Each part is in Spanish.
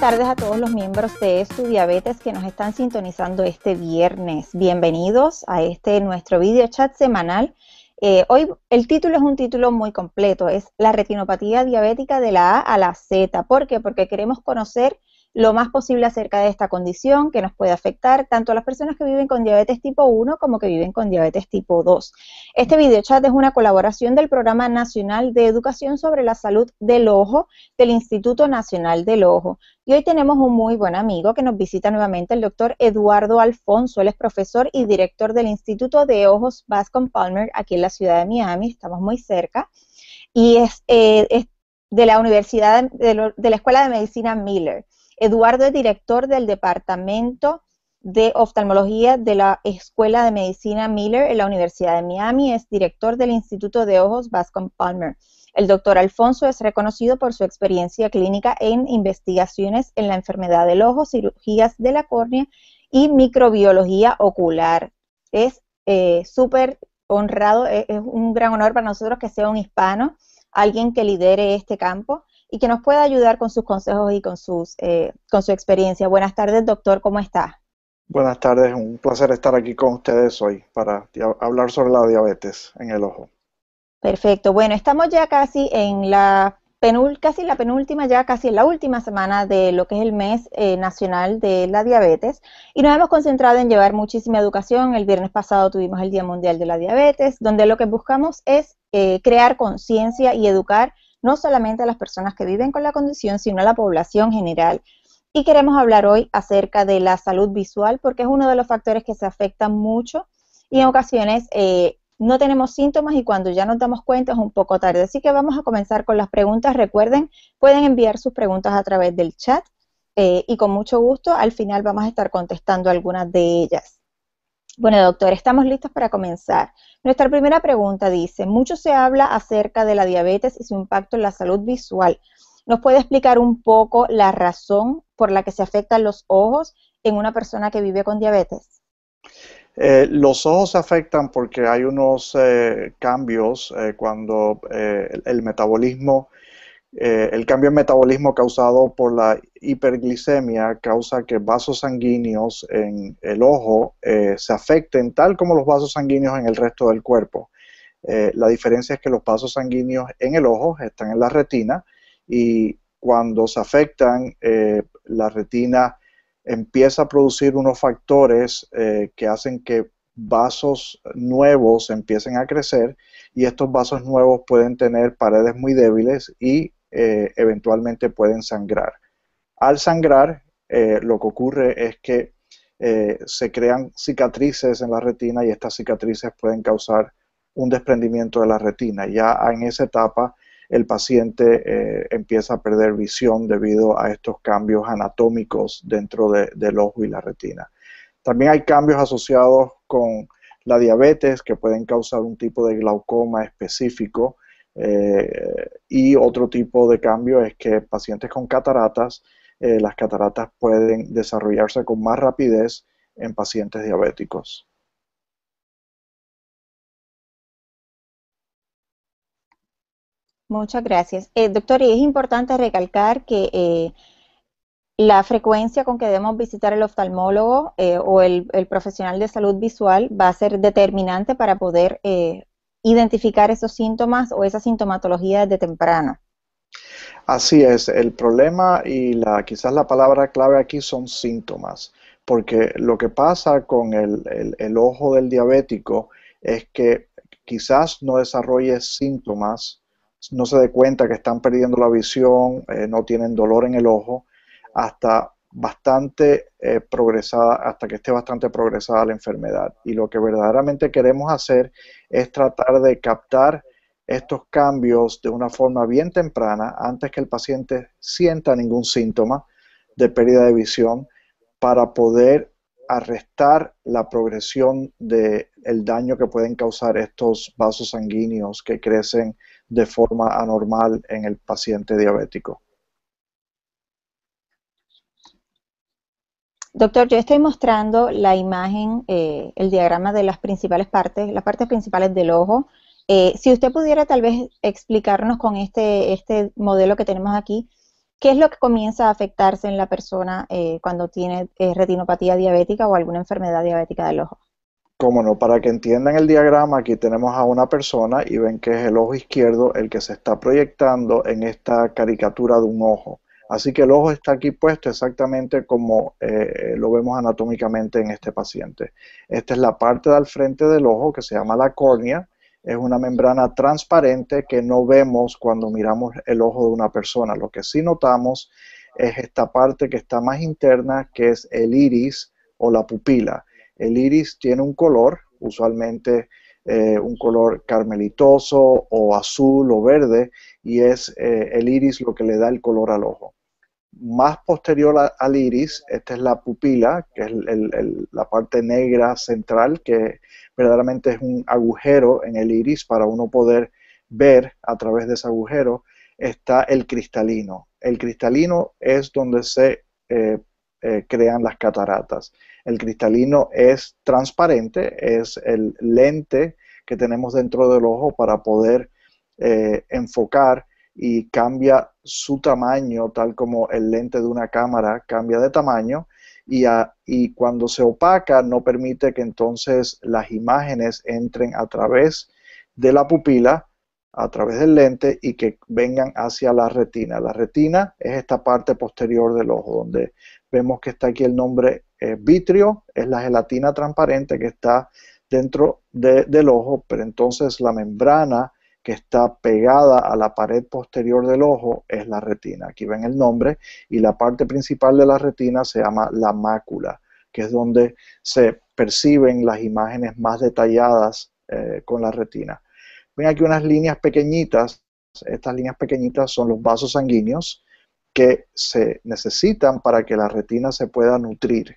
tardes a todos los miembros de su Diabetes que nos están sintonizando este viernes. Bienvenidos a este nuestro video chat semanal. Eh, hoy el título es un título muy completo, es la retinopatía diabética de la A a la Z. ¿Por qué? Porque queremos conocer lo más posible acerca de esta condición que nos puede afectar tanto a las personas que viven con diabetes tipo 1 como que viven con diabetes tipo 2. Este video chat es una colaboración del Programa Nacional de Educación sobre la Salud del Ojo del Instituto Nacional del Ojo. Y hoy tenemos un muy buen amigo que nos visita nuevamente, el doctor Eduardo Alfonso. Él es profesor y director del Instituto de Ojos Bascom Palmer aquí en la ciudad de Miami, estamos muy cerca. Y es, eh, de la Universidad de la Escuela de Medicina Miller. Eduardo es director del Departamento de Oftalmología de la Escuela de Medicina Miller en la Universidad de Miami, es director del Instituto de Ojos Bascom Palmer. El doctor Alfonso es reconocido por su experiencia clínica en investigaciones en la enfermedad del ojo, cirugías de la córnea y microbiología ocular. Es eh, súper honrado, e, es un gran honor para nosotros que sea un hispano, alguien que lidere este campo y que nos pueda ayudar con sus consejos y con, sus, eh, con su experiencia. Buenas tardes, doctor, ¿cómo está? Buenas tardes, un placer estar aquí con ustedes hoy para hablar sobre la diabetes en el ojo. Perfecto, bueno, estamos ya casi en la casi la penúltima, ya casi en la última semana de lo que es el mes eh, nacional de la diabetes y nos hemos concentrado en llevar muchísima educación. El viernes pasado tuvimos el Día Mundial de la Diabetes, donde lo que buscamos es eh, crear conciencia y educar no solamente a las personas que viven con la condición, sino a la población general. Y queremos hablar hoy acerca de la salud visual porque es uno de los factores que se afecta mucho y en ocasiones eh, no tenemos síntomas y cuando ya nos damos cuenta es un poco tarde. Así que vamos a comenzar con las preguntas. Recuerden, pueden enviar sus preguntas a través del chat eh, y con mucho gusto al final vamos a estar contestando algunas de ellas. Bueno, doctor, estamos listos para comenzar. Nuestra primera pregunta dice, mucho se habla acerca de la diabetes y su impacto en la salud visual. ¿Nos puede explicar un poco la razón por la que se afectan los ojos en una persona que vive con diabetes? Eh, los ojos se afectan porque hay unos eh, cambios eh, cuando el metabolismo eh, el cambio en metabolismo causado por la hiperglicemia causa que vasos sanguíneos en el ojo eh, se afecten tal como los vasos sanguíneos en el resto del cuerpo. Eh, la diferencia es que los vasos sanguíneos en el ojo están en la retina y cuando se afectan, la retina empieza a producir unos factores que hacen que vasos nuevos empiecen a crecer y estos vasos nuevos pueden tener paredes muy débiles y eh, eventualmente pueden sangrar. Al sangrar, eh, lo que ocurre es que eh, se crean cicatrices en la retina y estas cicatrices pueden causar un desprendimiento de la retina. Ya en esa etapa el paciente empieza a perder visión debido a estos cambios anatómicos dentro del ojo y la retina. También hay cambios asociados con la diabetes que pueden causar un tipo de glaucoma específico eh, y otro tipo de cambio es que pacientes con cataratas, eh, las cataratas pueden desarrollarse con más rapidez en pacientes diabéticos. Muchas gracias. Eh, doctor, y es importante recalcar que la frecuencia con que debemos visitar el oftalmólogo o el, profesional de salud visual va a ser determinante para poder identificar esos síntomas o esa sintomatología desde temprano. Así es, el problema y la, quizás la palabra clave aquí son síntomas, porque lo que pasa con el, el, ojo del diabético es que quizás no desarrolle síntomas, no se dé cuenta que están perdiendo la visión, eh, no tienen dolor en el ojo, hasta bastante eh, progresada, hasta que esté bastante progresada la enfermedad. Y lo que verdaderamente queremos hacer es tratar de captar estos cambios de una forma bien temprana, antes que el paciente sienta ningún síntoma de pérdida de visión, para poder arrestar la progresión del el daño que pueden causar estos vasos sanguíneos que crecen de forma anormal en el paciente diabético. Doctor, yo estoy mostrando la imagen, eh, el diagrama de las principales partes, las partes principales del ojo. Eh, si usted pudiera tal vez explicarnos con este, este modelo que tenemos aquí, ¿qué es lo que comienza a afectarse en la persona eh, cuando tiene retinopatía diabética o alguna enfermedad diabética del ojo? Cómo no, para que entiendan el diagrama, aquí tenemos a una persona y ven que es el ojo izquierdo el que se está proyectando en esta caricatura de un ojo. Así que el ojo está aquí puesto exactamente como eh, lo vemos anatómicamente en este paciente. Esta es la parte del frente del ojo que se llama la córnea. Es una membrana transparente que no vemos cuando miramos el ojo de una persona. Lo que sí notamos es esta parte que está más interna, que es el iris o la pupila. El iris tiene un color, usualmente eh, un color carmelitoso o azul o verde, y es eh, el iris lo que le da el color al ojo. Más posterior al iris, esta es la pupila, que es la parte negra central, que verdaderamente es un agujero en el iris para uno poder ver a través de ese agujero, está el cristalino. El cristalino es donde se eh, eh, crean las cataratas. El cristalino es transparente, es el lente que tenemos dentro del ojo para poder eh, enfocar y cambia su tamaño, tal como el lente de una cámara cambia de tamaño, y, cuando se opaca no permite que entonces las imágenes entren a través de la pupila, a través del lente y que vengan hacia la retina. La retina es esta parte posterior del ojo, donde vemos que está aquí el nombre eh, vitrio, es la gelatina transparente que está dentro del ojo, pero entonces la membrana que está pegada a la pared posterior del ojo es la retina. Aquí ven el nombre y la parte principal de la retina se llama la mácula, que es donde se perciben las imágenes más detalladas eh, con la retina. Ven aquí unas líneas pequeñitas, estas líneas pequeñitas son los vasos sanguíneos que se necesitan para que la retina se pueda nutrir.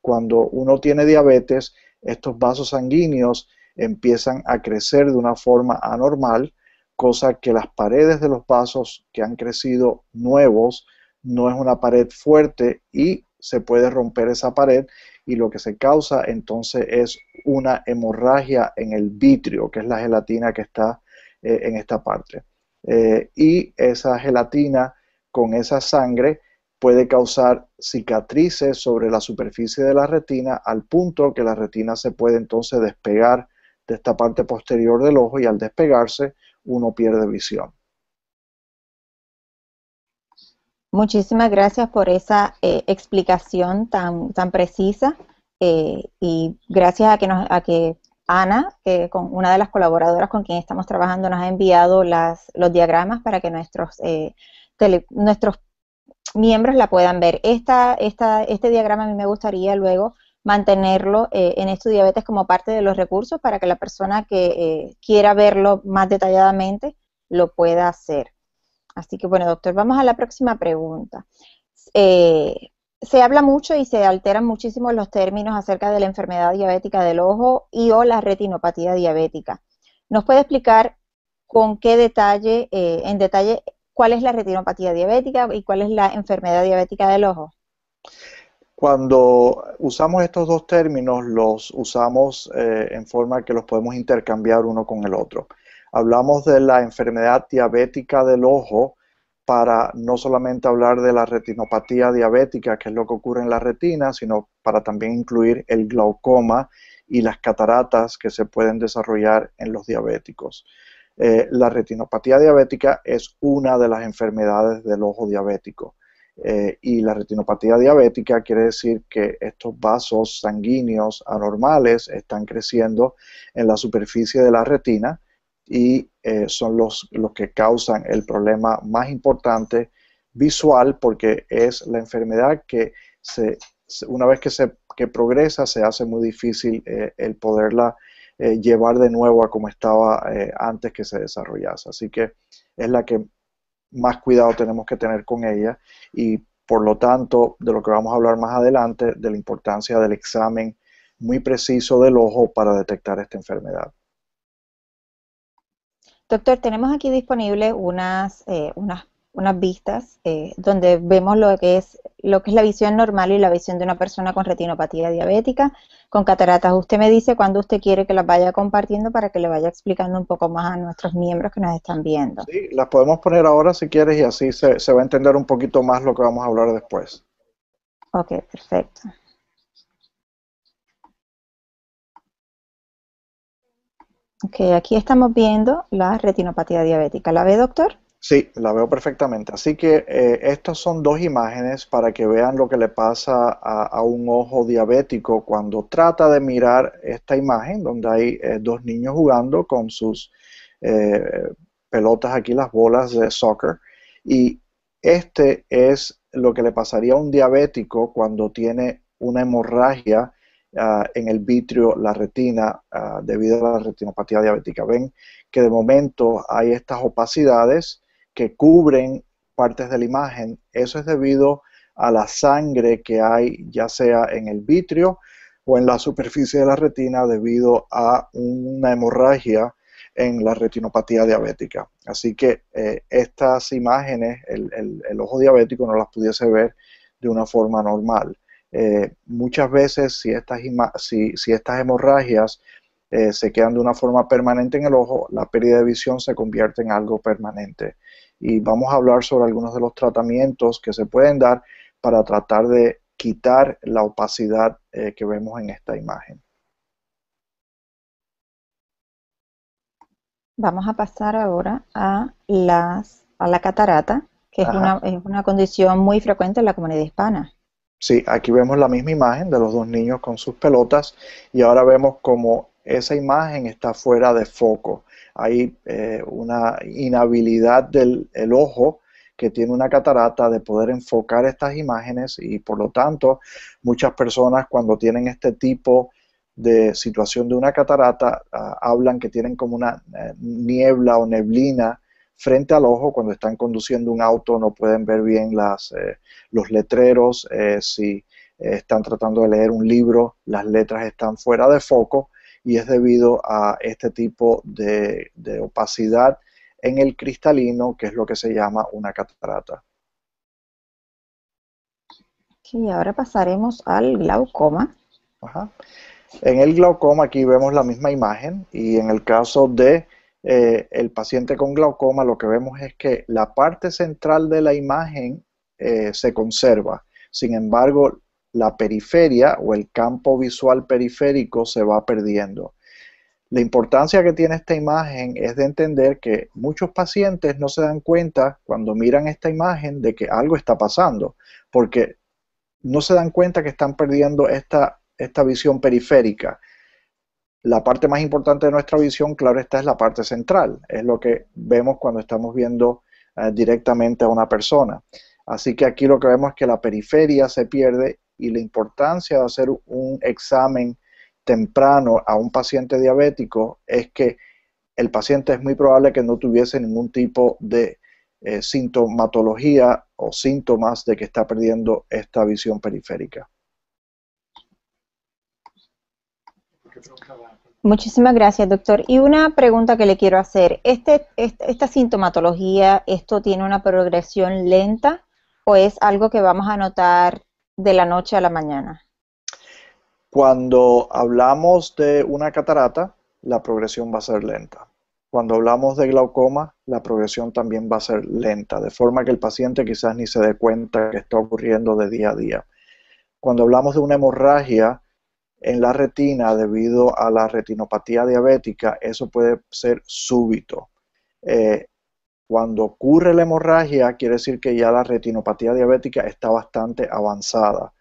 Cuando uno tiene diabetes, estos vasos sanguíneos empiezan a crecer de una forma anormal, cosa que las paredes de los vasos que han crecido nuevos no es una pared fuerte y se puede romper esa pared y lo que se causa entonces es una hemorragia en el vitrio, que es la gelatina que está eh, en esta parte. Eh, y esa gelatina con esa sangre puede causar cicatrices sobre la superficie de la retina al punto que la retina se puede entonces despegar de esta parte posterior del ojo y al despegarse uno pierde visión. Muchísimas gracias por esa eh, explicación tan, tan precisa eh, y gracias a que, nos, a que Ana, que con una de las colaboradoras con quien estamos trabajando, nos ha enviado las, los diagramas para que nuestros, eh, nuestros miembros la puedan ver. este diagrama a mí me gustaría luego mantenerlo eh, en estos diabetes como parte de los recursos para que la persona que eh, quiera verlo más detalladamente lo pueda hacer. Así que bueno, doctor, vamos a la próxima pregunta. Eh, se habla mucho y se alteran muchísimo los términos acerca de la enfermedad diabética del ojo y o la retinopatía diabética. ¿Nos puede explicar con qué detalle, en detalle, cuál es la retinopatía diabética y cuál es la enfermedad diabética del ojo? Cuando usamos estos dos términos, los usamos eh, en forma que los podemos intercambiar uno con el otro. Hablamos de la enfermedad diabética del ojo para no solamente hablar de la retinopatía diabética, que es lo que ocurre en la retina, sino para también incluir el glaucoma y las cataratas que se pueden desarrollar en los diabéticos. Eh, la retinopatía diabética es una de las enfermedades del ojo diabético. Eh, y la retinopatía diabética quiere decir que estos vasos sanguíneos anormales están creciendo en la superficie de la retina y eh, son los, que causan el problema más importante visual porque es la enfermedad que se, una vez que, se, progresa se hace muy difícil eh, el poderla llevar de nuevo a como estaba antes que se desarrollase. Así que es la que más cuidado tenemos que tener con ella y por lo tanto, de lo que vamos a hablar más adelante, de la importancia del examen muy preciso del ojo para detectar esta enfermedad. Doctor, tenemos aquí disponible unas, eh, unas unas vistas eh, donde vemos lo que es lo que es la visión normal y la visión de una persona con retinopatía diabética, con cataratas. Usted me dice cuándo usted quiere que las vaya compartiendo para que le vaya explicando un poco más a nuestros miembros que nos están viendo. Sí, las podemos poner ahora si quieres y así se, se va a entender un poquito más lo que vamos a hablar después. Ok, perfecto. Ok, aquí estamos viendo la retinopatía diabética. ¿La ve, doctor? Sí, la veo perfectamente. Así que eh, estas son dos imágenes para que vean lo que le pasa a, un ojo diabético cuando trata de mirar esta imagen donde hay eh, dos niños jugando con sus eh, pelotas aquí, las bolas de soccer. Y este es lo que le pasaría a un diabético cuando tiene una hemorragia ah, en el vitrio, la retina, ah, debido a la retinopatía diabética. Ven que de momento hay estas opacidades que cubren partes de la imagen. Eso es debido a la sangre que hay ya sea en el vitrio o en la superficie de la retina debido a una hemorragia en la retinopatía diabética. Así que eh, estas imágenes, el, ojo diabético no las pudiese ver de una forma normal. Eh, muchas veces si estas, si, estas hemorragias eh, se quedan de una forma permanente en el ojo, la pérdida de visión se convierte en algo permanente y vamos a hablar sobre algunos de los tratamientos que se pueden dar para tratar de quitar la opacidad eh, que vemos en esta imagen. Vamos a pasar ahora a, a la catarata, que es una, es una condición muy frecuente en la comunidad hispana. Sí, aquí vemos la misma imagen de los dos niños con sus pelotas y ahora vemos como esa imagen está fuera de foco hay eh, una inhabilidad del ojo que tiene una catarata de poder enfocar estas imágenes y por lo tanto muchas personas cuando tienen este tipo de situación de una catarata ah, hablan que tienen como una eh, niebla o neblina frente al ojo cuando están conduciendo un auto no pueden ver bien las, eh, los letreros si están tratando de leer un libro las letras están fuera de foco y es debido a este tipo de, opacidad en el cristalino, que es lo que se llama una catarata. Y ahora pasaremos al glaucoma. En el glaucoma aquí vemos la misma imagen y en el caso de eh, el paciente con glaucoma lo que vemos es que la parte central de la imagen eh, se conserva. Sin embargo, la periferia o el campo visual periférico se va perdiendo. La importancia que tiene esta imagen es de entender que muchos pacientes no se dan cuenta cuando miran esta imagen de que algo está pasando, porque no se dan cuenta que están perdiendo esta, esta visión periférica. La parte más importante de nuestra visión, claro esta es la parte central, es lo que vemos cuando estamos viendo eh, directamente a una persona. Así que aquí lo que vemos es que la periferia se pierde y la importancia de hacer un examen temprano a un paciente diabético es que el paciente es muy probable que no tuviese ningún tipo de eh, sintomatología o síntomas de que está perdiendo esta visión periférica. Muchísimas gracias, doctor. Y una pregunta que le quiero hacer. Este, ¿Esta sintomatología, esto tiene una progresión lenta o es algo que vamos a notar de la noche a la mañana? Cuando hablamos de una catarata, la progresión va a ser lenta. Cuando hablamos de glaucoma, la progresión también va a ser lenta, de forma que el paciente quizás ni se dé cuenta que está ocurriendo de día a día. Cuando hablamos de una hemorragia en la retina debido a la retinopatía diabética, eso puede ser súbito. Eh, cuando ocurre la hemorragia, quiere decir que ya la retinopatía diabética está bastante avanzada.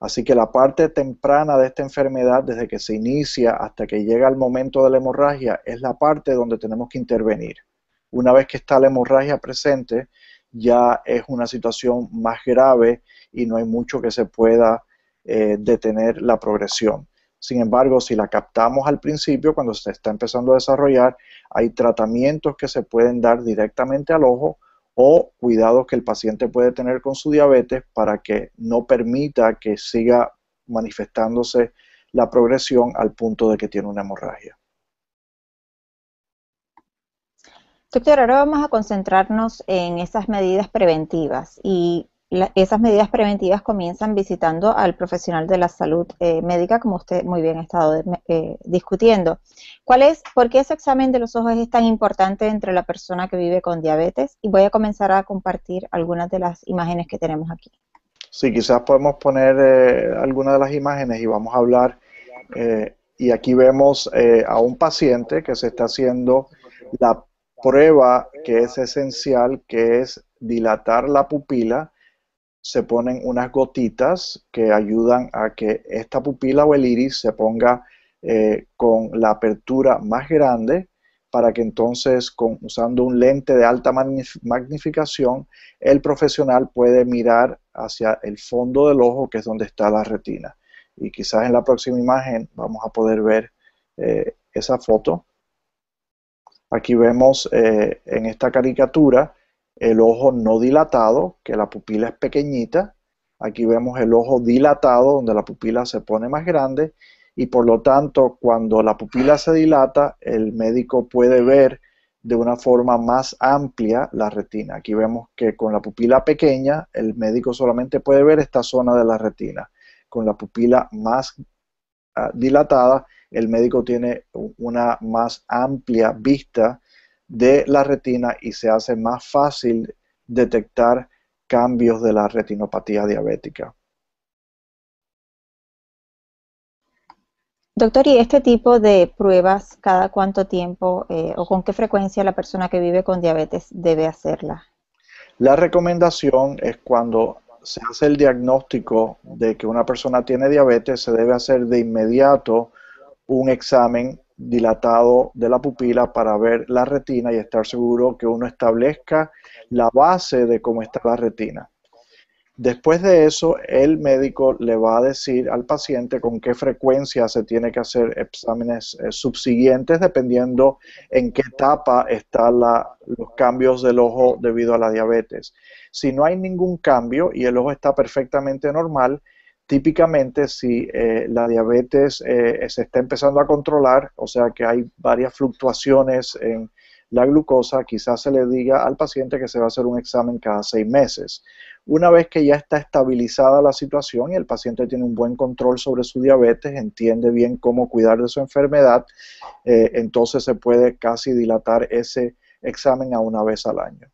Así que la parte temprana de esta enfermedad, desde que se inicia hasta que llega el momento de la hemorragia, es la parte donde tenemos que intervenir. Una vez que está la hemorragia presente, ya es una situación más grave y no hay mucho que se pueda eh, detener la progresión. Sin embargo, si la captamos al principio, cuando se está empezando a desarrollar, hay tratamientos que se pueden dar directamente al ojo o cuidados que el paciente puede tener con su diabetes para que no permita que siga manifestándose la progresión al punto de que tiene una hemorragia. Doctor, ahora vamos a concentrarnos en esas medidas preventivas y esas medidas preventivas comienzan visitando al profesional de la salud eh, médica, como usted muy bien ha estado eh, discutiendo. ¿Cuál es, por qué ese examen de los ojos es tan importante entre la persona que vive con diabetes? Y voy a comenzar a compartir algunas de las imágenes que tenemos aquí. Sí, quizás podemos poner eh, algunas de las imágenes y vamos a hablar. y aquí vemos a un paciente que se está haciendo la prueba que es esencial, que es dilatar la pupila se ponen unas gotitas que ayudan a que esta pupila o el iris se ponga eh, con la apertura más grande para que entonces usando un lente de alta magnificación el profesional puede mirar hacia el fondo del ojo que es donde está la retina. Y quizás en la próxima imagen vamos a poder ver eh, esa foto. Aquí vemos eh, en esta caricatura el ojo no dilatado, que la pupila es pequeñita. Aquí vemos el ojo dilatado, donde la pupila se pone más grande y por lo tanto cuando la pupila se dilata, el médico puede ver de una forma más amplia la retina. Aquí vemos que con la pupila pequeña, el médico solamente puede ver esta zona de la retina. Con la pupila más ah, dilatada, el médico tiene una más amplia vista de la retina y se hace más fácil detectar cambios de la retinopatía diabética. Doctor, ¿y este tipo de pruebas cada cuánto tiempo eh, o con qué frecuencia la persona que vive con diabetes debe hacerla? La recomendación es cuando se hace el diagnóstico de que una persona tiene diabetes, se debe hacer de inmediato un examen dilatado de la pupila para ver la retina y estar seguro que uno establezca la base de cómo está la retina. Después de eso, el médico le va a decir al paciente con qué frecuencia se tiene que hacer exámenes eh, subsiguientes, dependiendo en qué etapa están los cambios del ojo debido a la diabetes. Si no hay ningún cambio y el ojo está perfectamente normal, típicamente si eh, la diabetes eh, se está empezando a controlar, o sea que hay varias fluctuaciones en la glucosa, quizás se le diga al paciente que se va a hacer un examen cada seis meses. Una vez que ya está estabilizada la situación y el paciente tiene un buen control sobre su diabetes, entiende bien cómo cuidar de su enfermedad, eh, entonces se puede casi dilatar ese examen a una vez al año.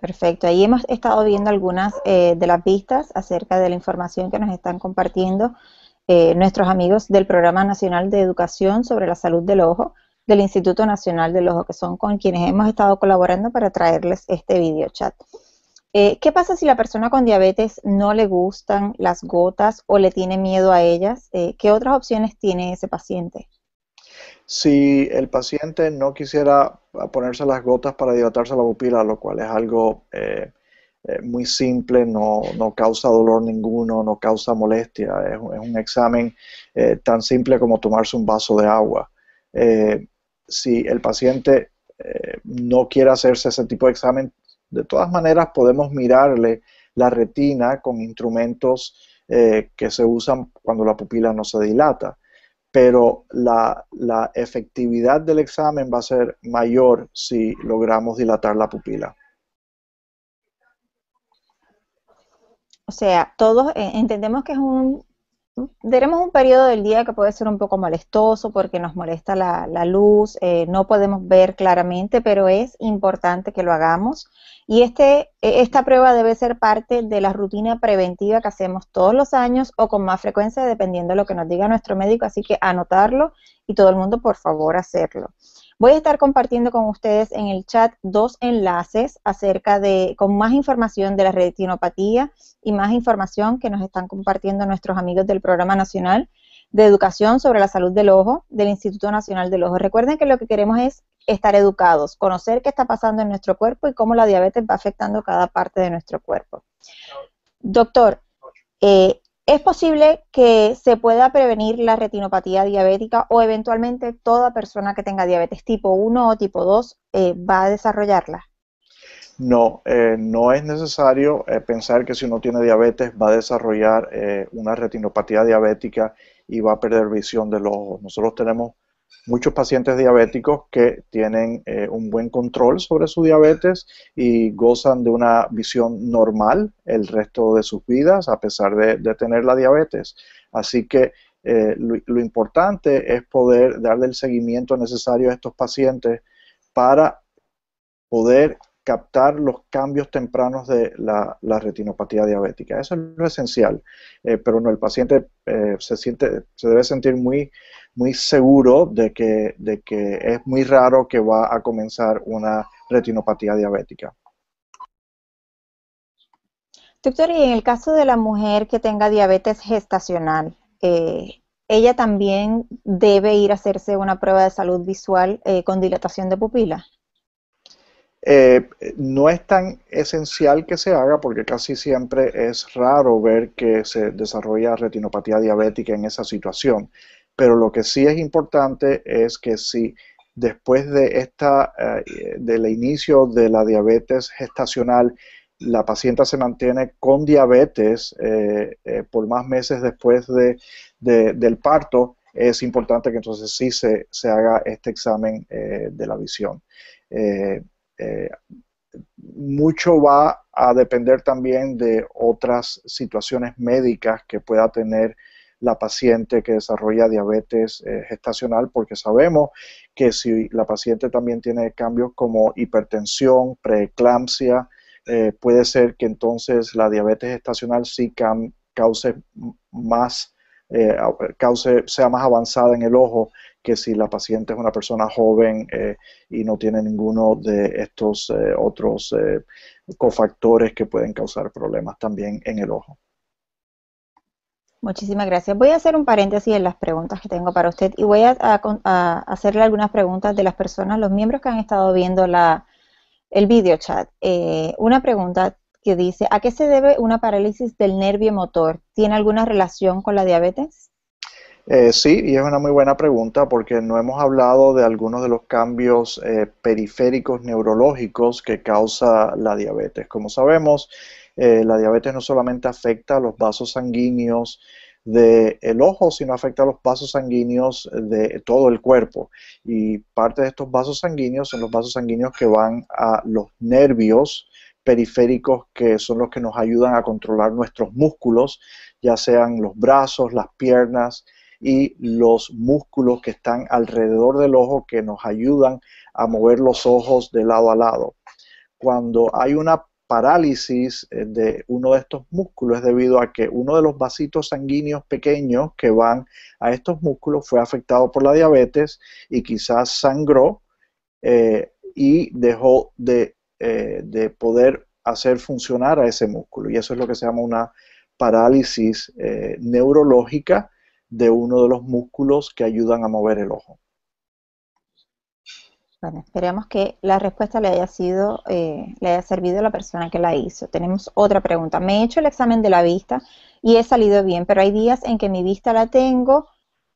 Perfecto, ahí hemos estado viendo algunas eh, de las vistas acerca de la información que nos están compartiendo eh, nuestros amigos del Programa Nacional de Educación sobre la Salud del Ojo, del Instituto Nacional del Ojo, que son con quienes hemos estado colaborando para traerles este video chat. Eh, ¿Qué pasa si la persona con diabetes no le gustan las gotas o le tiene miedo a ellas? ¿Qué otras opciones tiene ese paciente? Si el paciente no quisiera ponerse las gotas para dilatarse la pupila, lo cual es algo eh, eh, muy simple, no, causa dolor ninguno, no causa molestia, es, un examen eh, tan simple como tomarse un vaso de agua. si el paciente no quiere hacerse ese tipo de examen, de todas maneras podemos mirarle la retina con instrumentos que se usan cuando la pupila no se dilata pero la, efectividad del examen va a ser mayor si logramos dilatar la pupila. O sea, todos eh, entendemos que es un tenemos un periodo del día que puede ser un poco molestoso porque nos molesta la, luz, eh, no podemos ver claramente, pero es importante que lo hagamos. Y este, e, esta prueba debe ser parte de la rutina preventiva que hacemos todos los años o con más frecuencia dependiendo de lo que nos diga nuestro médico, así que anotarlo y todo el mundo por favor hacerlo. Voy a estar compartiendo con ustedes en el chat dos enlaces acerca de, con más información de la retinopatía y más información que nos están compartiendo nuestros amigos del Programa Nacional de Educación sobre la Salud del Ojo del Instituto Nacional del Ojo. Recuerden que lo que queremos es estar educados, conocer qué está pasando en nuestro cuerpo y cómo la diabetes va afectando cada parte de nuestro cuerpo. Doctor, eh, es posible que se pueda prevenir la retinopatía diabética o eventualmente toda persona que tenga diabetes tipo 1 o tipo 2 eh, va a desarrollarla. No, eh, no es necesario eh, pensar que si uno tiene diabetes va a desarrollar una retinopatía diabética y va a perder visión del ojo. Nosotros tenemos muchos pacientes diabéticos que tienen eh, un buen control sobre su diabetes y gozan de una visión normal el resto de sus vidas a pesar de, tener la diabetes. Así que eh, lo, importante es poder darle el seguimiento necesario a estos pacientes para poder captar los cambios tempranos de la, retinopatía diabética. Eso es lo esencial, eh, pero no, el paciente eh, se, siente, se debe sentir muy, muy seguro de que, de que es muy raro que va a comenzar una retinopatía diabética. Doctor, y en el caso de la mujer que tenga diabetes gestacional, eh, ¿ella también debe ir a hacerse una prueba de salud visual con dilatación de pupila? Eh, no es tan esencial que se haga porque casi siempre es raro ver que se desarrolla retinopatía diabética en esa situación. Pero lo que sí es importante es que si después de esta, eh, del inicio de la diabetes gestacional, la paciente se mantiene con diabetes eh, por más meses después de, del parto, es importante que entonces sí se, se haga este examen de la visión. Eh, mucho va a depender también de otras situaciones médicas que pueda tener la paciente que desarrolla diabetes eh, gestacional, porque sabemos que si la paciente también tiene cambios como hipertensión, preeclampsia, eh, puede ser que entonces la diabetes gestacional sí cause más, cause, sea más avanzada en el ojo que si la paciente es una persona joven eh, y no tiene ninguno de estos eh, otros eh, cofactores que pueden causar problemas también en el ojo. Muchísimas gracias. Voy a hacer un paréntesis en las preguntas que tengo para usted y voy a, hacerle algunas preguntas de las personas, los miembros que han estado viendo la, el video chat. una pregunta que dice, ¿a qué se debe una parálisis del nervio motor? ¿Tiene alguna relación con la diabetes? Eh, sí, y es una muy buena pregunta porque no hemos hablado de algunos de los cambios eh, periféricos neurológicos que causa la diabetes. Como sabemos, eh, la diabetes no solamente afecta a los vasos sanguíneos, del ojo, sino afecta a los vasos sanguíneos de todo el cuerpo. Y parte de estos vasos sanguíneos son los vasos sanguíneos que van a los nervios periféricos que son los que nos ayudan a controlar nuestros músculos, ya sean los brazos, las piernas, y los músculos que están alrededor del ojo que nos ayudan a mover los ojos de lado a lado. Cuando hay una parálisis eh, de uno de estos músculos es debido a que uno de los vasitos sanguíneos pequeños que van a estos músculos fue afectado por la diabetes y quizás sangró eh, y dejó eh, de, poder hacer funcionar a ese músculo. Y eso es lo que se llama una parálisis neurológica de uno de los músculos que ayudan a mover el ojo. Bueno, esperemos que la respuesta le haya sido, eh, le haya servido a la persona que la hizo. Tenemos otra pregunta. Me he hecho el examen de la vista y he salido bien, pero hay días en que mi vista la tengo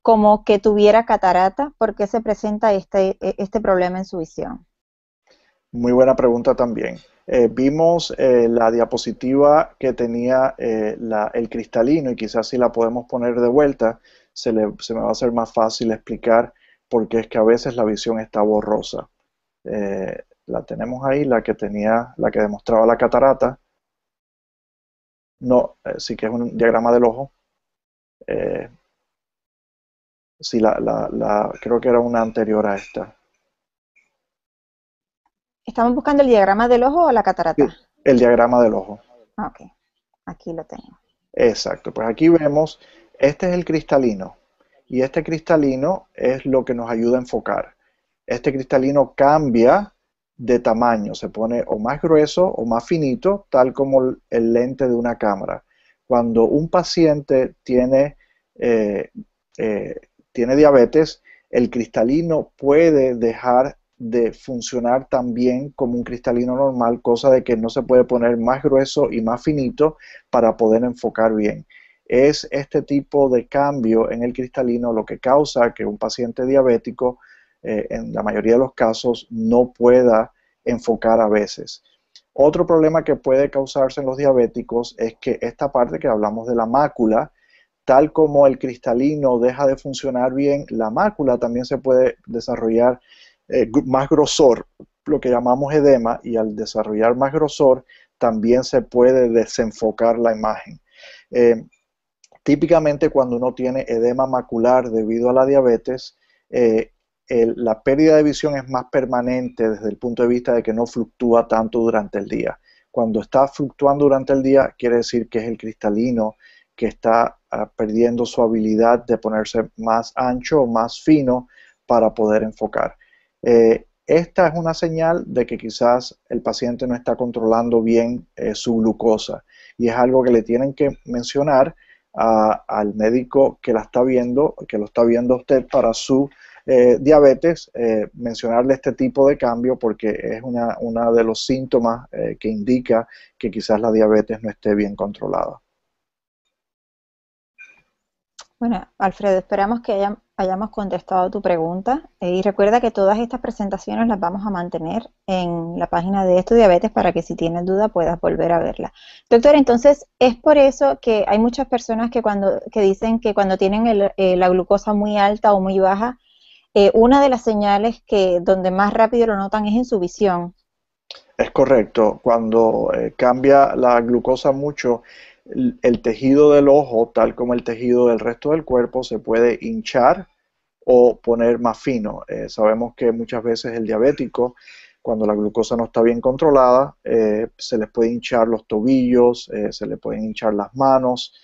como que tuviera catarata. ¿Por qué se presenta este, e, este problema en su visión? Muy buena pregunta también. Eh, vimos eh, la diapositiva que tenía eh, el cristalino y quizás si la podemos poner de vuelta se, le, se, me va a hacer más fácil explicar porque es que a veces la visión está borrosa. la tenemos ahí, la que tenía, la que demostraba la catarata. No, sí que es un diagrama del ojo. sí, la, la, creo que era una anterior a esta. Estamos buscando el diagrama del ojo o la catarata. el diagrama del ojo. Ah, ok, aquí lo tengo. Exacto, pues aquí vemos, este es el cristalino y este cristalino es lo que nos ayuda a enfocar. Este cristalino cambia de tamaño, se pone o más grueso o más finito, tal como el lente de una cámara. Cuando un paciente tiene, eh, eh, tiene diabetes, el cristalino puede dejar de funcionar también como un cristalino normal, cosa de que no se puede poner más grueso y más finito para poder enfocar bien. Es este tipo de cambio en el cristalino lo que causa que un paciente diabético, eh, en la mayoría de los casos, no pueda enfocar a veces. Otro problema que puede causarse en los diabéticos es que esta parte que hablamos de la mácula, tal como el cristalino deja de funcionar bien, la mácula también se puede desarrollar eh, más grosor, lo que llamamos edema, y al desarrollar más grosor también se puede desenfocar la imagen. Eh, típicamente cuando uno tiene edema macular debido a la diabetes, eh, la pérdida de visión es más permanente desde el punto de vista de que no fluctúa tanto durante el día. Cuando está fluctuando durante el día, quiere decir que es el cristalino que está ah, perdiendo su habilidad de ponerse más ancho o más fino para poder enfocar. Eh, esta es una señal de que quizás el paciente no está controlando bien eh, su glucosa y es algo que le tienen que mencionar al médico que la está viendo, que lo está viendo usted para su eh, diabetes, mencionarle este tipo de cambio porque es uno de los síntomas que indica que quizás la diabetes no esté bien controlada. Bueno, Alfredo, esperamos que hayamos contestado tu pregunta eh, y recuerda que todas estas presentaciones las vamos a mantener en la página de Estudiabetes Diabetes para que si tienes duda puedas volver a verla. Doctor, entonces es por eso que hay muchas personas que cuando dicen que cuando tienen eh, la glucosa muy alta o muy baja, eh, una de las señales que donde más rápido lo notan es en su visión. Es correcto, cuando cambia la glucosa mucho el, tejido del ojo, tal como el tejido del resto del cuerpo, se puede hinchar o poner más fino. Eh, sabemos que muchas veces el diabético, cuando la glucosa no está bien controlada, eh, se les puede hinchar los tobillos, eh, se le pueden hinchar las manos,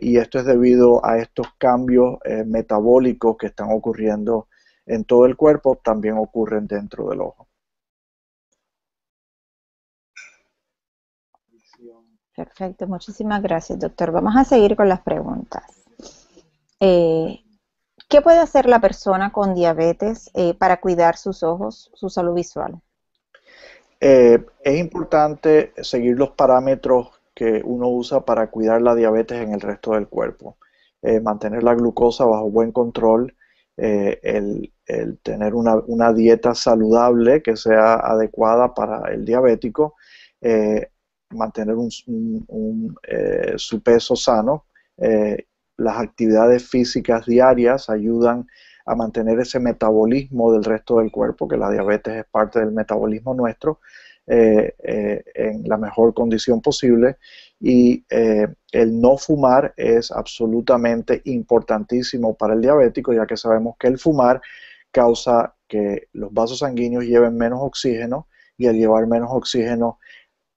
y esto es debido a estos cambios metabólicos que están ocurriendo en todo el cuerpo, también ocurren dentro del ojo. Perfecto, muchísimas gracias, doctor. Vamos a seguir con las preguntas. Eh, ¿Qué puede hacer la persona con diabetes eh, para cuidar sus ojos, su salud visual? Eh, es importante seguir los parámetros que uno usa para cuidar la diabetes en el resto del cuerpo. mantener la glucosa bajo buen control, el, tener una, dieta saludable que sea adecuada para el diabético, mantener un, eh, su peso sano. Eh, las actividades físicas diarias ayudan a mantener ese metabolismo del resto del cuerpo, que la diabetes es parte del metabolismo nuestro, eh, en la mejor condición posible. Y el no fumar es absolutamente importantísimo para el diabético, ya que sabemos que el fumar causa que los vasos sanguíneos lleven menos oxígeno y al llevar menos oxígeno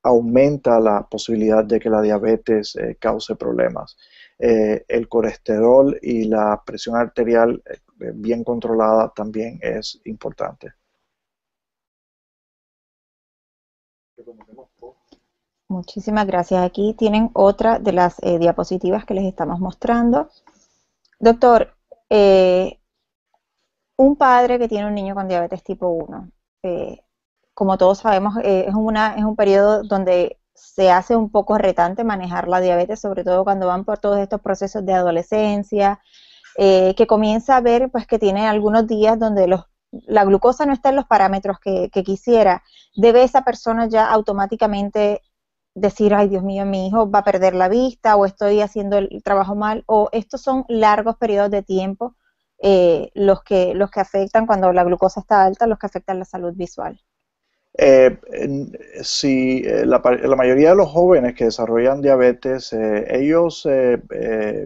aumenta la posibilidad de que la diabetes eh, cause problemas. Eh, el colesterol y la presión arterial eh, bien controlada también es importante. Muchísimas gracias. Aquí tienen otra de las diapositivas que les estamos mostrando. Doctor, un padre que tiene un niño con diabetes tipo 1, eh, como todos sabemos, eh, es, una, es un periodo donde se hace un poco retante manejar la diabetes, sobre todo cuando van por todos estos procesos de adolescencia, eh, que comienza a ver pues que tiene algunos días donde la glucosa no está en los parámetros que, quisiera, debe esa persona ya automáticamente decir, ay Dios mío, mi hijo va a perder la vista o estoy haciendo el trabajo mal, o estos son largos periodos de tiempo eh, los, que, los que afectan cuando la glucosa está alta, los que afectan la salud visual. Eh, si eh, la, mayoría de los jóvenes que desarrollan diabetes, eh, ellos,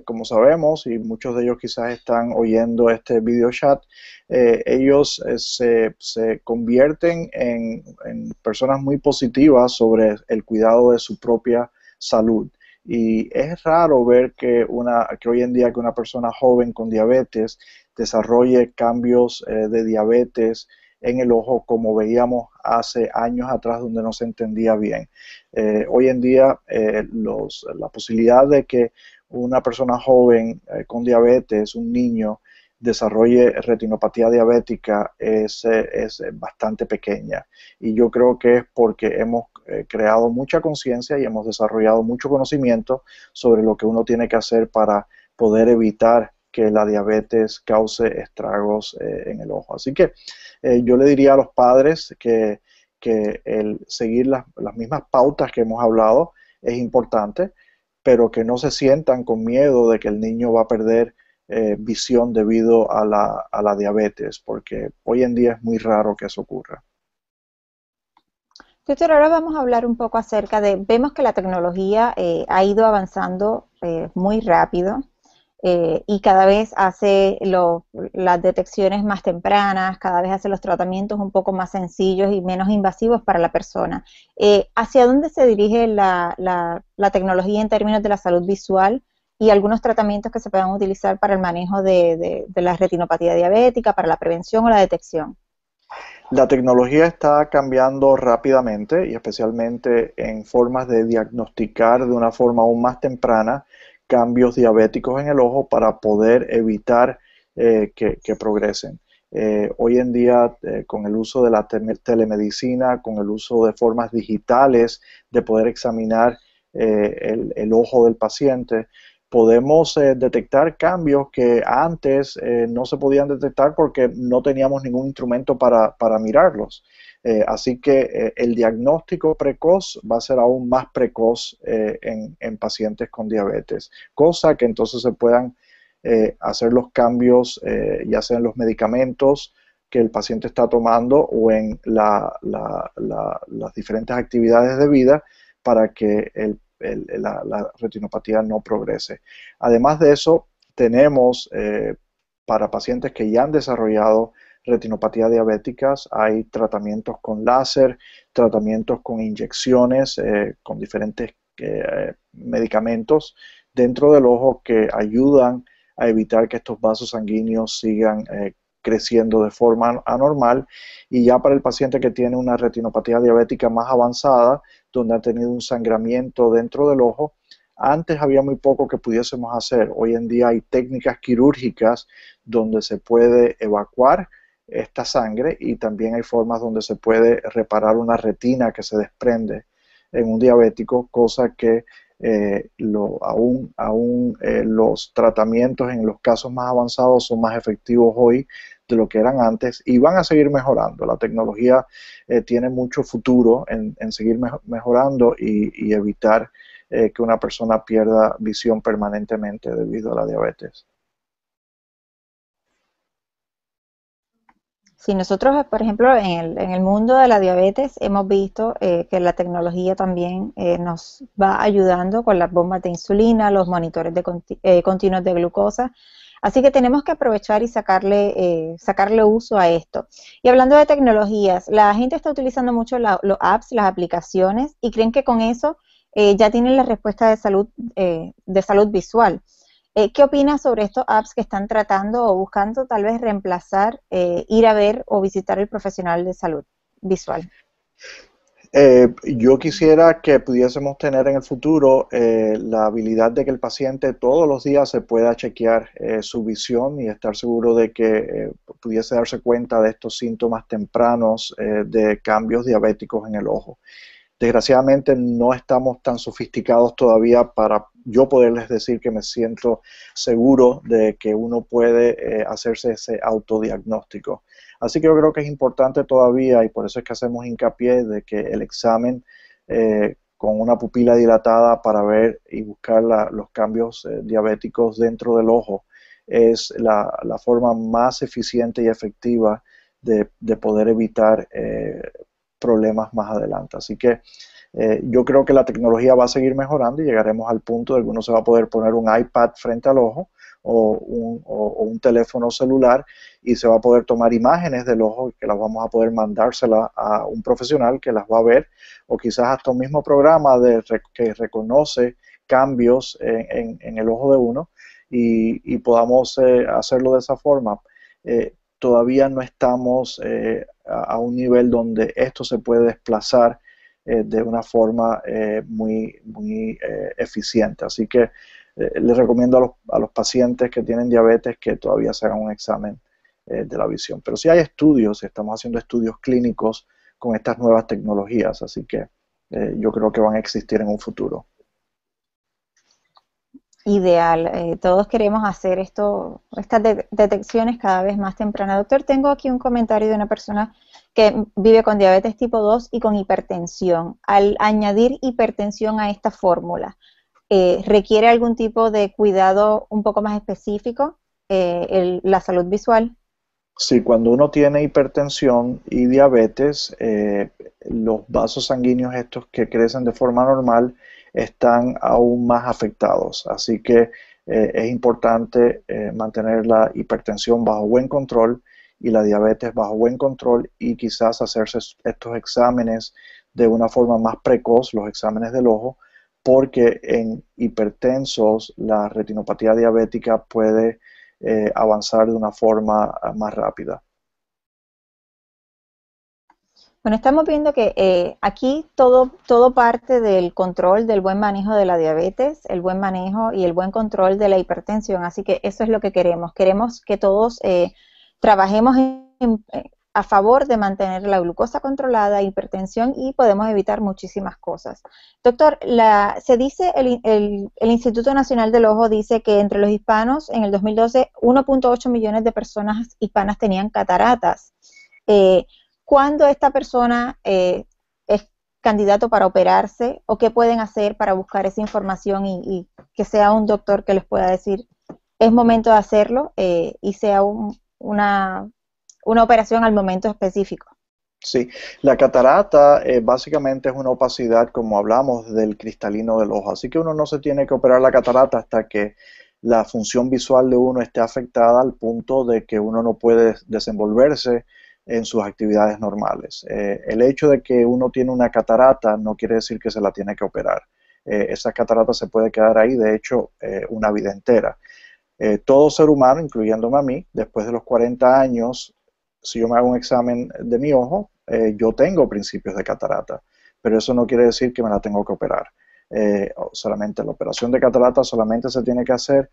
como sabemos, y muchos de ellos quizás están oyendo este video chat, ellos se, se, convierten en, en personas muy positivas sobre el cuidado de su propia salud y es raro ver que una que hoy en día que una persona joven con diabetes desarrolle cambios de diabetes en el ojo como veíamos hace años atrás donde no se entendía bien. Eh, hoy en día eh, los, la posibilidad de que una persona joven eh, con diabetes, un niño, desarrolle retinopatía diabética es, bastante pequeña. Y yo creo que es porque hemos creado mucha conciencia y hemos desarrollado mucho conocimiento sobre lo que uno tiene que hacer para poder evitar que la diabetes cause estragos eh, en el ojo. Así que eh, yo le diría a los padres que, el seguir las, mismas pautas que hemos hablado es importante, pero que no se sientan con miedo de que el niño va a perder eh, visión debido a la, diabetes, porque hoy en día es muy raro que eso ocurra. Doctor, ahora vamos a hablar un poco acerca de, vemos que la tecnología ha ido avanzando muy rápido eh, y cada vez hace las detecciones más tempranas, cada vez hace los tratamientos un poco más sencillos y menos invasivos para la persona. Eh, ¿Hacia dónde se dirige la, tecnología en términos de la salud visual y algunos tratamientos que se puedan utilizar para el manejo de la retinopatía diabética, para la prevención o la detección? La tecnología está cambiando rápidamente y especialmente en formas de diagnosticar de una forma aún más temprana cambios diabéticos en el ojo para poder evitar eh, que, progresen. Eh, hoy en día, eh, con el uso de la telemedicina, con el uso de formas digitales de poder examinar el, ojo del paciente, podemos detectar cambios que antes no se podían detectar porque no teníamos ningún instrumento para mirarlos. Eh, así que eh, el diagnóstico precoz va a ser aún más precoz eh, en, pacientes con diabetes, cosa que entonces se puedan hacer los cambios ya sea en los medicamentos que el paciente está tomando o en las diferentes actividades de vida para que la, retinopatía no progrese. Además de eso, tenemos para pacientes que ya han desarrollado retinopatía diabéticas, hay tratamientos con láser, tratamientos con inyecciones, eh, con diferentes eh, medicamentos dentro del ojo que ayudan a evitar que estos vasos sanguíneos sigan eh, creciendo de forma anormal y ya para el paciente que tiene una retinopatía diabética más avanzada, donde ha tenido un sangramiento dentro del ojo, antes había muy poco que pudiésemos hacer. Hoy en día hay técnicas quirúrgicas donde se puede evacuar esta sangre y también hay formas donde se puede reparar una retina que se desprende en un diabético, cosa que eh, aún, eh, los tratamientos en los casos más avanzados son más efectivos hoy de lo que eran antes y van a seguir mejorando. La tecnología eh, tiene mucho futuro en, seguir mejorando y evitar que una persona pierda visión permanentemente debido a la diabetes. Si nosotros, eh, por ejemplo, en el, en el mundo de la diabetes hemos visto eh, que la tecnología también eh, nos va ayudando con las bombas de insulina, los monitores de continuos de glucosa, Así que tenemos que aprovechar y sacarle, sacarle uso a esto. Y hablando de tecnologías, la gente está utilizando mucho las los apps, las aplicaciones, y creen que con eso ya tienen la respuesta de salud, de salud visual. Eh, ¿Qué opinas sobre estos apps que están tratando o buscando tal vez reemplazar eh, ir a ver o visitar al profesional de salud visual? Eh, yo quisiera que pudiésemos tener en el futuro la habilidad de que el paciente todos los días se pueda chequear su visión y estar seguro de que pudiese darse cuenta de estos síntomas tempranos de cambios diabéticos en el ojo. Desgraciadamente no estamos tan sofisticados todavía para yo poderles decir que me siento seguro de que uno puede eh, hacerse ese autodiagnóstico. Así que yo creo que es importante todavía y por eso es que hacemos hincapié de que el examen eh, con una pupila dilatada para ver y buscar los cambios eh, diabéticos dentro del ojo es la, forma más eficiente y efectiva de, de poder evitar problemas más adelante. Así que eh, yo creo que la tecnología va a seguir mejorando y llegaremos al punto de que uno se va a poder poner un iPad frente al ojo o un, teléfono celular y se va a poder tomar imágenes del ojo que las vamos a poder mandárselas a un profesional que las va a ver o quizás hasta un mismo programa de, que reconoce cambios en, el ojo de uno y, podamos eh, hacerlo de esa forma. Eh, todavía no estamos eh, a, un nivel donde esto se puede desplazar eh, de una forma eh, muy, muy eficiente. Así que les recomiendo a los, a los, pacientes que tienen diabetes que todavía se hagan un examen de la visión. Pero sí hay estudios, estamos haciendo estudios clínicos con estas nuevas tecnologías, así que yo creo que van a existir en un futuro ideal. Eh, todos queremos hacer esto, estas detecciones cada vez más temprana. Doctor, tengo aquí un comentario de una persona que vive con diabetes tipo 2 y con hipertensión. Al añadir hipertensión a esta fórmula, eh, ¿requiere algún tipo de cuidado un poco más específico eh, la salud visual? Sí, cuando uno tiene hipertensión y diabetes, los vasos sanguíneos estos que crecen de forma normal, están aún más afectados. Así que eh, es importante eh, mantener la hipertensión bajo buen control y la diabetes bajo buen control y quizás hacerse estos exámenes de una forma más precoz, los exámenes del ojo, porque en hipertensos la retinopatía diabética puede eh, avanzar de una forma ah, más rápida. Bueno, estamos viendo que eh, aquí todo, todo parte del control del buen manejo de la diabetes, el buen manejo y el buen control de la hipertensión, así que eso es lo que queremos. Queremos que todos eh, trabajemos eh, a favor de mantener la glucosa controlada, hipertensión y podemos evitar muchísimas cosas. Doctor, la, se dice, el, Instituto Nacional del Ojo dice que entre los hispanos en el 2012 1.8 millones de personas hispanas tenían cataratas. Eh, cuándo esta persona eh, es candidato para operarse o qué pueden hacer para buscar esa información y, que sea un doctor que les pueda decir es momento de hacerlo eh, y sea una, una operación al momento específico. Sí, la catarata eh, básicamente es una opacidad, como hablamos, del cristalino del ojo. Así que uno no se tiene que operar la catarata hasta que la función visual de uno esté afectada al punto de que uno no puede desenvolverse en sus actividades normales. Eh, el hecho de que uno tiene una catarata no quiere decir que se la tiene que operar. Eh, esa catarata se puede quedar ahí, de hecho, eh, una vida entera. todo ser humano, incluyéndome a mí, después de los 40 años, si yo me hago un examen de mi ojo, yo tengo principios de catarata, pero eso no quiere decir que me la tengo que operar. solamente la operación de catarata solamente se tiene que hacer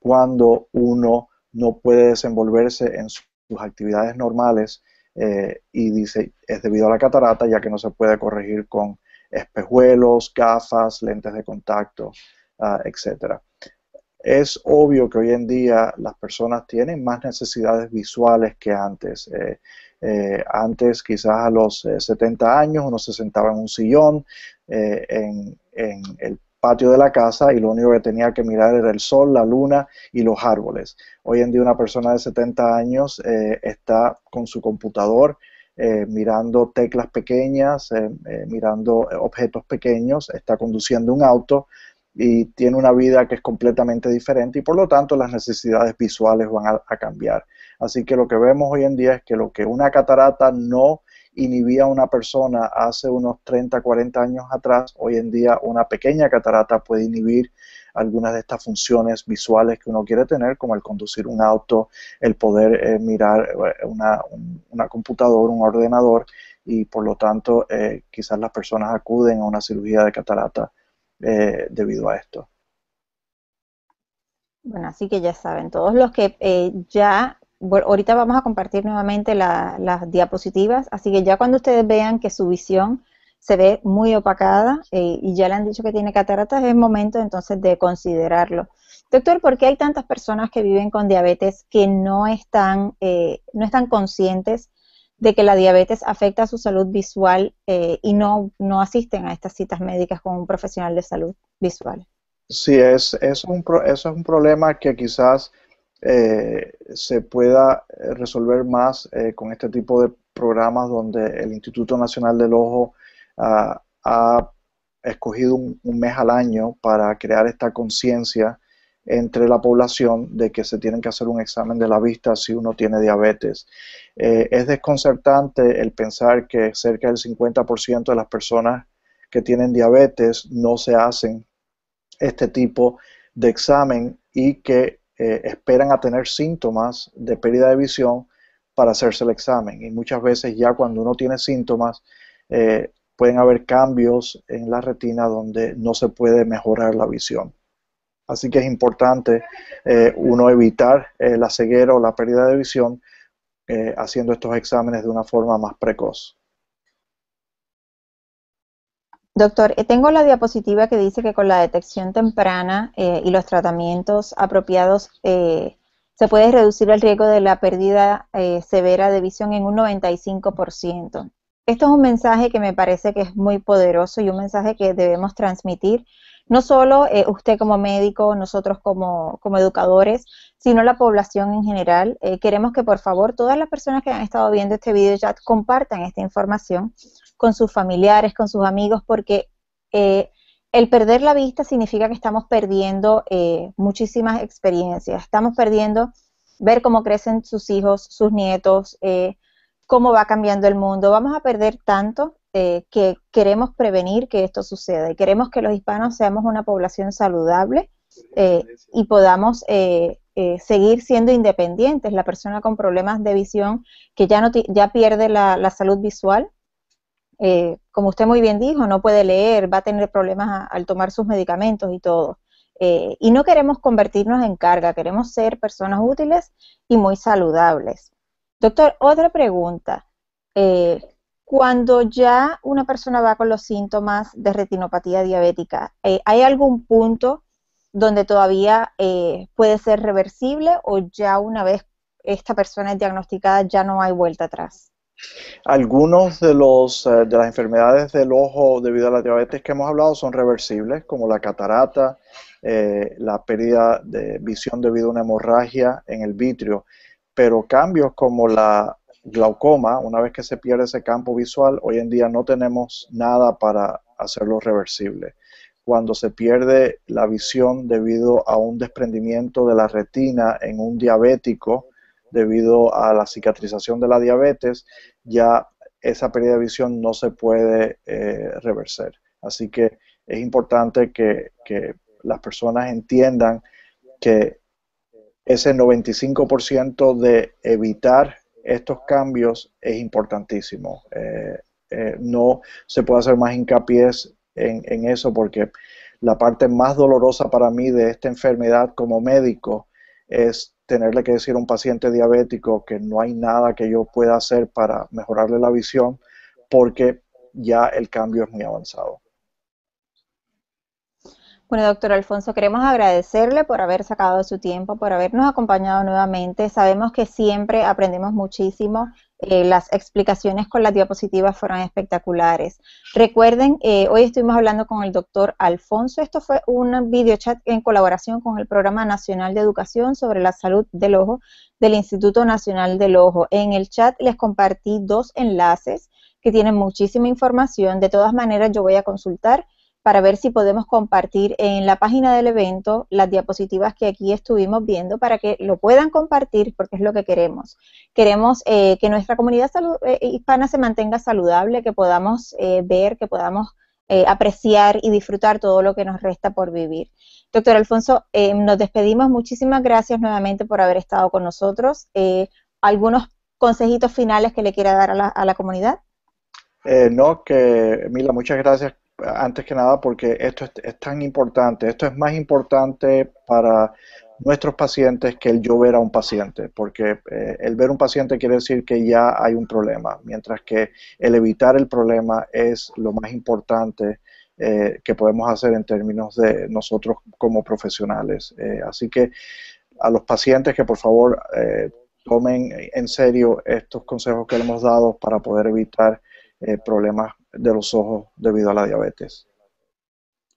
cuando uno no puede desenvolverse en sus actividades normales eh, y dice es debido a la catarata ya que no se puede corregir con espejuelos, gafas, lentes de contacto, ah, etcétera etc. Es obvio que hoy en día las personas tienen más necesidades visuales que antes. Eh, eh, antes, quizás a los 70 años, uno se sentaba en un sillón, en, en el patio de la casa y lo único que tenía que mirar era el sol, la luna y los árboles. Hoy en día una persona de 70 años eh, está con su computador eh, mirando teclas pequeñas, eh, mirando objetos pequeños, está conduciendo un auto y tiene una vida que es completamente diferente y por lo tanto las necesidades visuales van a, a cambiar. Así que lo que vemos hoy en día es que lo que una catarata no inhibía una persona hace unos 30, 40 años atrás, hoy en día una pequeña catarata puede inhibir algunas de estas funciones visuales que uno quiere tener, como el conducir un auto, el poder eh, mirar eh, una, computadora, un ordenador, y por lo tanto eh, quizás las personas acuden a una cirugía de catarata debido a esto. Bueno, así que ya saben, todos los que ya ahorita vamos a compartir nuevamente las diapositivas, así que ya cuando ustedes vean que su visión se ve muy opacada eh, y ya le han dicho que tiene cataratas, es momento entonces de considerarlo. Doctor, ¿por qué hay tantas personas que viven con diabetes que no están, eh, no están conscientes de que la diabetes afecta a su salud visual eh, y no, no asisten a estas citas médicas con un profesional de salud visual? Sí, es, es un, eso es un problema que quizás eh, se pueda eh, resolver más eh, con este tipo de programas donde el Instituto Nacional del Ojo ah, ha escogido un, mes al año para crear esta conciencia entre la población de que se tienen que hacer un examen de la vista si uno tiene diabetes. es desconcertante el pensar que cerca del 50% de las personas que tienen diabetes no se hacen este tipo de examen y que eh, esperan a tener síntomas de pérdida de visión para hacerse el examen. Y muchas veces ya cuando uno tiene síntomas, eh, pueden haber cambios en la retina donde no se puede mejorar la visión. Así que es importante eh, uno evitar la ceguera o la pérdida de visión haciendo estos exámenes de una forma más precoz. Doctor, eh, tengo la diapositiva que dice que con la detección temprana eh, y los tratamientos apropiados eh, se puede reducir el riesgo de la pérdida severa de visión en un 95%. Esto es un mensaje que me parece que es muy poderoso y un mensaje que debemos transmitir, no solo usted como médico, nosotros como, como, educadores, sino la población en general. queremos que por favor todas las personas que han estado viendo este video ya compartan esta información con sus familiares, con sus amigos, porque eh, el perder la vista significa que estamos perdiendo eh, muchísimas experiencias, estamos perdiendo ver cómo crecen sus hijos, sus nietos, eh, cómo va cambiando el mundo. Vamos a perder tanto que queremos prevenir que esto suceda y queremos que los hispanos seamos una población saludable y podamos... seguir siendo independientes. La persona con problemas de visión que ya, no ya pierde la salud visual eh, como usted muy bien dijo, no puede leer, va a tener problemas al tomar sus medicamentos y todo. Eh, y no queremos convertirnos en carga, queremos ser personas útiles y muy saludables. Doctor, otra pregunta. Eh, cuando ya una persona va con los síntomas de retinopatía diabética, ¿hay algún punto donde todavía puede ser reversible o ya una vez esta persona es diagnosticada ya no hay vuelta atrás? Algunos de, los, eh, de las enfermedades del ojo debido a la diabetes que hemos hablado son reversibles, como la catarata, eh, la pérdida de visión debido a una hemorragia en el vitrio, pero cambios como la glaucoma, una vez que se pierde ese campo visual, hoy en día no tenemos nada para hacerlo reversible. Cuando se pierde la visión debido a un desprendimiento de la retina en un diabético, debido a la cicatrización de la diabetes, ya esa pérdida de visión no se puede eh, reverser. Así que es importante que, las personas entiendan que ese 95% de evitar estos cambios es importantísimo. Eh, eh, no se puede hacer más hincapié en, eso porque la parte más dolorosa para mí de esta enfermedad como médico es tenerle que decir a un paciente diabético que no hay nada que yo pueda hacer para mejorarle la visión porque ya el cambio es muy avanzado. Bueno, doctor Alfonso, queremos agradecerle por haber sacado su tiempo, por habernos acompañado nuevamente. Sabemos que siempre aprendemos muchísimo eh, las explicaciones con las diapositivas fueron espectaculares. Recuerden, eh, hoy estuvimos hablando con el doctor Alfonso. Esto fue un video chat en colaboración con el Programa Nacional de Educación sobre la Salud del Ojo del Instituto Nacional del Ojo. En el chat les compartí dos enlaces que tienen muchísima información. De todas maneras, yo voy a consultar para ver si podemos compartir en la página del evento las diapositivas que aquí estuvimos viendo para que lo puedan compartir porque es lo que queremos. Queremos eh, que nuestra comunidad eh, hispana se mantenga saludable, que podamos eh, ver, que podamos apreciar y disfrutar todo lo que nos resta por vivir. Doctor Alfonso, nos despedimos. Muchísimas gracias nuevamente por haber estado con nosotros. ¿Algunos consejitos finales que le quiera dar a la, a la comunidad? no, que Mila, muchas gracias antes que nada porque esto es, tan importante, esto es más importante para nuestros pacientes que el yo ver a un paciente, porque eh, el ver un paciente quiere decir que ya hay un problema, mientras que el evitar el problema es lo más importante eh, que podemos hacer en términos de nosotros como profesionales. Eh, así que a los pacientes que por favor tomen en serio estos consejos que le hemos dado para poder evitar problemas de los ojos debido a la diabetes.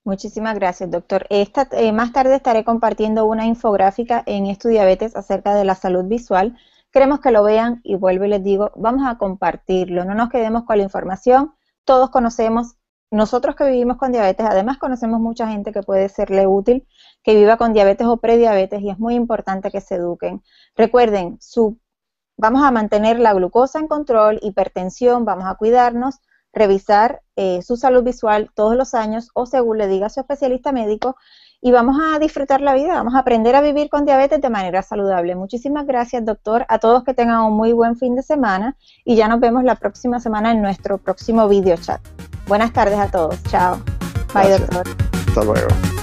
Muchísimas gracias, doctor. Esta, eh, más tarde estaré compartiendo una infográfica en Diabetes acerca de la salud visual. Queremos que lo vean y vuelvo y les digo, vamos a compartirlo, no nos quedemos con la información. Todos conocemos, nosotros que vivimos con diabetes, además conocemos mucha gente que puede serle útil, que viva con diabetes o prediabetes y es muy importante que se eduquen. Recuerden, su, vamos a mantener la glucosa en control, hipertensión, vamos a cuidarnos revisar eh, su salud visual todos los años o según le diga su especialista médico y vamos a disfrutar la vida, vamos a aprender a vivir con diabetes de manera saludable. Muchísimas gracias, doctor. A todos que tengan un muy buen fin de semana y ya nos vemos la próxima semana en nuestro próximo video chat. Buenas tardes a todos. Chao. Bye, doctor. Hasta luego.